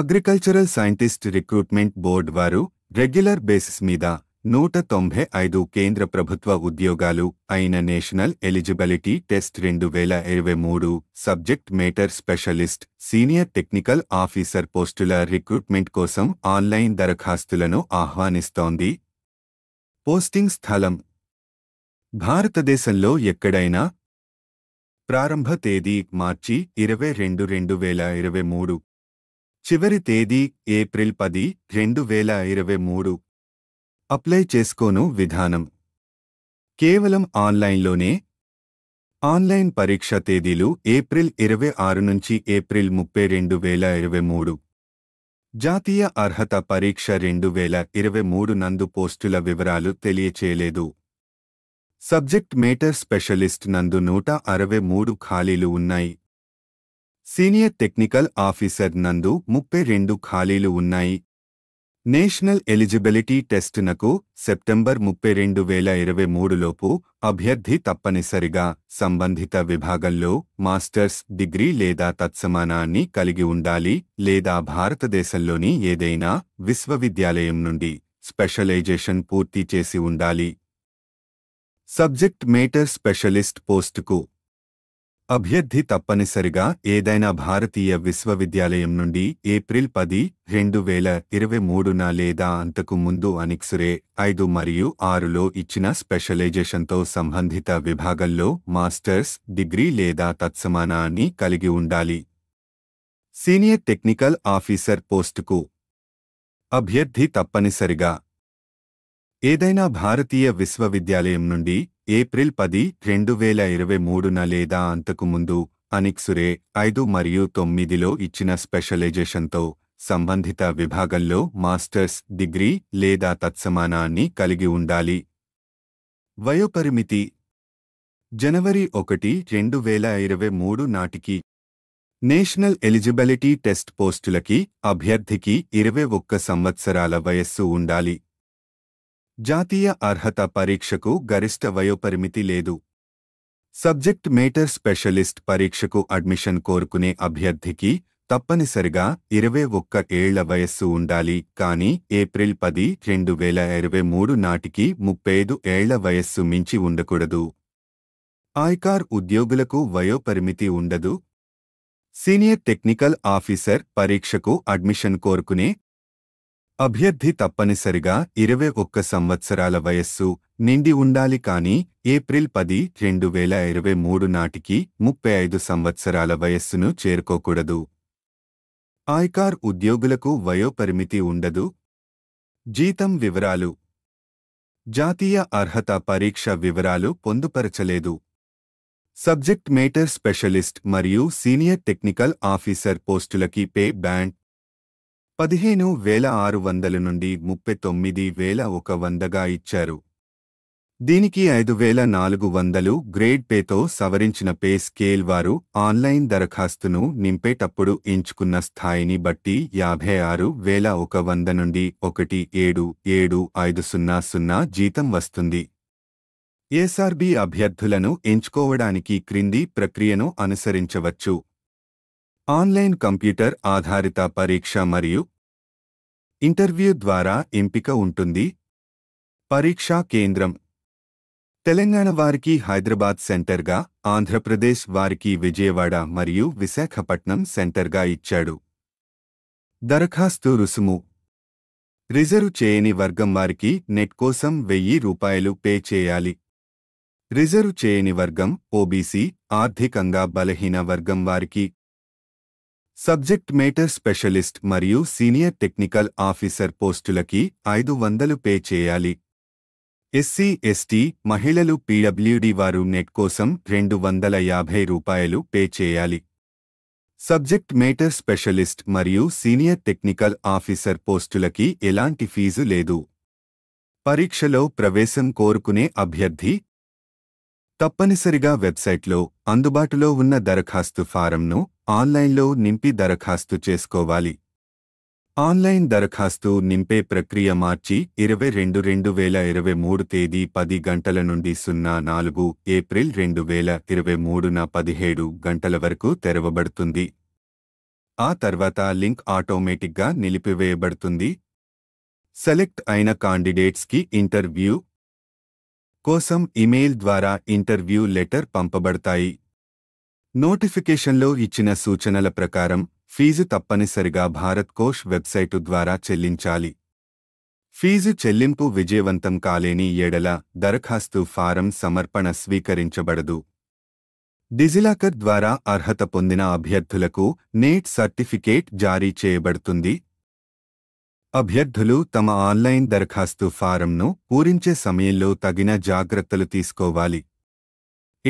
agricultural scientist recruitment board వారు regular basis మీద నూట తొంభై ఐదు కేంద్ర ప్రభుత్వ ఉద్యోగాలు అయిన నేషనల్ ఎలిజిబిలిటీ టెస్ట్ రెండు వేల ఇరవై మూడు subject matter specialist senior technical officer పోస్టుల రిక్రూట్మెంట్ కోసం ఆన్లైన్ దరఖాస్తులను ఆహ్వానిస్తోంది పోస్టింగ్ స్థలం భారతదేశంలో ఎక్కడైనా ప్రారంభ తేదీ మార్చి ఇరవై రెండు రెండు వేల ఇరవై మూడు చివరి తేదీ ఏప్రిల్ పది రెండు వేల ఇరవై మూడు అప్లై చేసుకోను విధానం కేవలం ఆన్లైన్లోనే ఆన్లైన్ పరీక్ష తేదీలు ఏప్రిల్ ఇరవై ఆరు నుంచి ఏప్రిల్ ముప్పై రెండు వేల ఇరవై మూడు జాతీయ అర్హత పరీక్ష రెండు వేల ఇరవై మూడు నందు పోస్టుల వివరాలు తెలియచేయలేదు సబ్జెక్ట్ మేటర్ స్పెషలిస్ట్ నందు నూట అరవై మూడు ఖాళీలు ఉన్నాయి సీనియర్ టెక్నికల్ ఆఫీసర్ నందు ముప్పై రెండు ఖాళీలు ఉన్నాయి నేషనల్ ఎలిజిబిలిటీ టెస్టునకు సెప్టెంబర్ ముప్పై రెండు వేల ఇరవై మూడులోపు అభ్యర్థి తప్పనిసరిగా సంబంధిత విభాగంలో మాస్టర్స్ డిగ్రీ లేదా తత్సమానాన్ని కలిగి ఉండాలి లేదా భారతదేశంలోని ఏదైనా విశ్వవిద్యాలయం నుండి స్పెషలైజేషన్ పూర్తి చేసి ఉండాలి సబ్జెక్ట్ మేటర్ స్పెషలిస్ట్ పోస్టుకు అభ్యర్థి తప్పనిసరిగా ఏదైనా భారతీయ విశ్వవిద్యాలయం నుండి ఏప్రిల్ పది రెండు వేల ఇరవై మూడున లేదా అంతకు ముందు అనిక్సురే ఐదు మరియు ఆరులో ఇచ్చిన స్పెషలైజేషన్తో సంబంధిత విభాగంలో మాస్టర్స్ డిగ్రీ లేదా తత్సమానాన్ని కలిగి ఉండాలి సీనియర్ టెక్నికల్ ఆఫీసర్ పోస్టుకు అభ్యర్థి తప్పనిసరిగా ఏదైనా భారతీయ విశ్వవిద్యాలయం నుండి ఏప్రిల్ పది రెండు వేల ఇరవై మూడున లేదా అంతకుముందు అనిక్సురే ఐదు మరియు తొమ్మిదిలో ఇచ్చిన స్పెషలైజేషన్తో సంబంధిత విభాగంలో మాస్టర్స్ డిగ్రీ లేదా తత్సమానాన్ని కలిగి ఉండాలి వయోపరిమితి జనవరి ఒకటి రెండు వేల ఇరవై మూడు నాటికి నేషనల్ ఎలిజిబిలిటీ టెస్ట్ పోస్టులకి అభ్యర్థికి ఇరవై ఒక్క సంవత్సరాల వయస్సు ఉండాలి జాతీయ అర్హత పరీక్షకు గరిష్ట వయోపరిమితి లేదు సబ్జెక్ట్ మేటర్ స్పెషలిస్ట్ పరీక్షకు అడ్మిషన్ కోరుకునే అభ్యర్థికి తప్పనిసరిగా ఇరవై ఒక్క ఏళ్ల వయస్సు ఉండాలి కానీ ఏప్రిల్ పది రెండు వేల ఇరవై మూడు నాటికి ముప్పై ఐదు ఏళ్ల వయస్సు మించి ఉండకూడదు ఆయకార్ ఉద్యోగులకు వయోపరిమితి ఉండదు సీనియర్ టెక్నికల్ ఆఫీసర్ పరీక్షకు అడ్మిషన్ కోరుకునే అభ్యర్థి తప్పనిసరిగా ఇరవై ఒక్క సంవత్సరాల వయస్సు నిండి ఉండాలి కానీ ఏప్రిల్ పది రెండు వేల ఇరవై మూడు నాటికి ముప్పై ఐదు సంవత్సరాల వయస్సును చేరుకోకూడదు ఆయకార్ ఉద్యోగులకు వయోపరిమితి ఉండదు జీతం వివరాలు జాతీయ అర్హత పరీక్ష వివరాలు పొందుపరచలేదు సబ్జెక్ట్ మేటర్ స్పెషలిస్ట్ మరియు సీనియర్ టెక్నికల్ ఆఫీసర్ పోస్టులకి పే బ్యాండ్ పదిహేను వేల ఆరు వందల నుండి ముప్పై తొమ్మిది వేల ఒక వందగా ఇచ్చారు దీనికి ఐదు వేల నాలుగు వందలు గ్రేడ్ పేతో సవరించిన పే స్కేల్ వారు ఆన్లైన్ దరఖాస్తును నింపేటప్పుడు ఎంచుకున్న స్థాయిని బట్టి యాభై ఆరు వేల ఒక వంద నుండి ఒకటి ఏడు ఏడు ఐదు సున్నా సున్నా జీతం వస్తుంది ఎస్ఆర్బి అభ్యర్థులను ఎంచుకోవడానికి క్రింది ప్రక్రియను అనుసరించవచ్చు ఆన్లైన్ కంప్యూటర్ ఆధారిత పరీక్ష మరియు ఇంటర్వ్యూ ద్వారా ఎంపిక ఉంటుంది పరీక్షా కేంద్రం తెలంగాణ వారికి హైదరాబాద్ సెంటర్గా ఆంధ్రప్రదేశ్ వారికి విజయవాడ మరియు విశాఖపట్నం సెంటర్గా ఇచ్చాడు దరఖాస్తు రుసుము రిజర్వ్ చేయని వర్గం వారికి నెట్ కోసం వెయ్యి రూపాయలు పే చేయాలి రిజర్వ్ చేయని వర్గం ఓబీసీ ఆర్థికంగా బలహీన వర్గం వారికి సబ్జెక్ట్ మేటర్ స్పెషలిస్ట్ మరియు సీనియర్ టెక్నికల్ ఆఫీసర్ పోస్టులకి ఐదు వందలు పే చేయాలి ఎస్సీ ఎస్టీ మహిళలు పిడబ్ల్యూడి వారు నెట్ కోసం రెండు వందల యాభై రూపాయలు పే చేయాలి సబ్జెక్ట్ మేటర్ స్పెషలిస్ట్ మరియు సీనియర్ టెక్నికల్ ఆఫీసర్ పోస్టులకి ఎలాంటి ఫీజు లేదు పరీక్షలో ప్రవేశం కోరుకునే అభ్యర్థి తప్పనిసరిగా వెబ్సైట్లో అందుబాటులో ఉన్న దరఖాస్తు ఫారంను ఆన్లైన్లో నింపి దరఖాస్తు చేసుకోవాలి ఆన్లైన్ దరఖాస్తు నింపే ప్రక్రియ మార్చి ఇరవై రెండు రెండు వేల ఇరవై మూడు తేదీ పది గంటల నుండి సున్నా నాలుగు ఏప్రిల్ రెండు వేల ఇరవై మూడున పదిహేడు గంటల వరకు తెరవబడుతుంది ఆ తర్వాత లింక్ ఆటోమేటిక్గా నిలిపివేయబడుతుంది సెలెక్ట్ అయిన కాండిడేట్స్కి ఇంటర్వ్యూ కోసం ఇమెయిల్ ద్వారా ఇంటర్వ్యూ లెటర్ పంపబడతాయి నోటిఫికేషన్లో ఇచ్చిన సూచనల ప్రకారం ఫీజు తప్పనిసరిగా భారత్ కోష్ వెబ్సైటు ద్వారా చెల్లించాలి ఫీజు చెల్లింపు విజయవంతం కాలేని ఏడల దరఖాస్తు ఫారం సమర్పణ స్వీకరించబడదు డిజిలాకర్ ద్వారా అర్హత పొందిన అభ్యర్థులకు నేట్ సర్టిఫికేట్ జారీ చేయబడుతుంది అభ్యర్థులు తమ ఆన్లైన్ దరఖాస్తు ఫారంను పూరించే సమయంలో తగిన జాగ్రత్తలు తీసుకోవాలి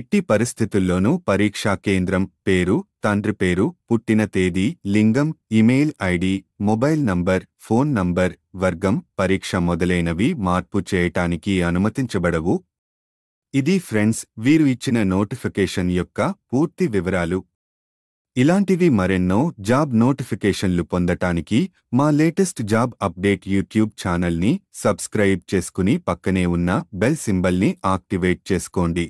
ఇట్టి పరిస్థితుల్లోనూ పరీక్షా కేంద్రం పేరు తండ్రి పేరు పుట్టిన తేదీ లింగం email ID mobile number phone number వర్గం పరీక్ష మొదలైనవి మార్పు చేయటానికి అనుమతించబడవు ఇది ఫ్రెండ్స్ వీరు ఇచ్చిన నోటిఫికేషన్ యొక్క పూర్తి వివరాలు ఇలాంటివి మరెన్నో జాబ్ నోటిఫికేషన్లు పొందటానికి మా లేటెస్ట్ జాబ్ అప్డేట్ యూట్యూబ్ ఛానల్ని సబ్స్క్రైబ్ చేసుకుని పక్కనే ఉన్న బెల్ సింబల్ని యాక్టివేట్ చేసుకోండి